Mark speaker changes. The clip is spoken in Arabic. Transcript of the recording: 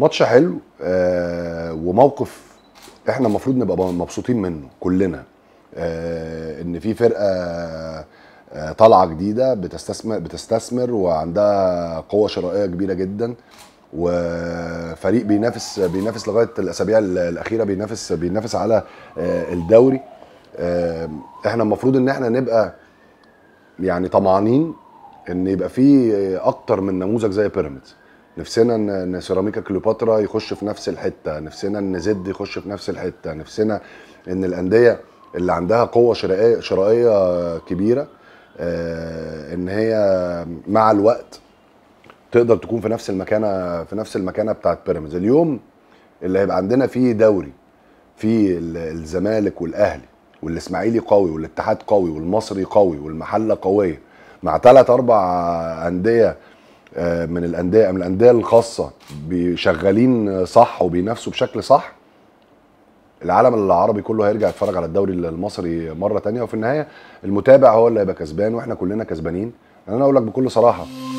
Speaker 1: ماتش حلو آه، وموقف احنا المفروض نبقى مبسوطين منه كلنا آه، ان في فرقه آه، طالعه جديده بتستثمر بتستثمر وعندها قوه شرائيه كبيره جدا وفريق بينافس بينافس لغايه الاسابيع الاخيره بينافس بينافس على الدوري احنا المفروض ان احنا نبقى يعني طمعانين ان يبقى في اكتر من نموذج زي بيراميدز نفسنا ان سيراميكا كليوباترا يخش في نفس الحته نفسنا ان زد يخش في نفس الحته نفسنا ان الانديه اللي عندها قوه شرائيه شرائيه كبيره آه، ان هي مع الوقت تقدر تكون في نفس المكانه في نفس المكانه بتاعت بيراميدز اليوم اللي هيبقى عندنا فيه دوري فيه الزمالك والاهلي والاسماعيلي قوي والاتحاد قوي والمصري قوي والمحله قويه مع ثلاث اربع انديه آه، من الانديه من الانديه الخاصه شغالين صح وبينافسوا بشكل صح العالم العربي كله هيرجع يتفرج على الدوري المصري مره تانية وفي النهايه المتابع هو اللي هيبقى كسبان واحنا كلنا كسبانين يعني انا اقول لك بكل صراحه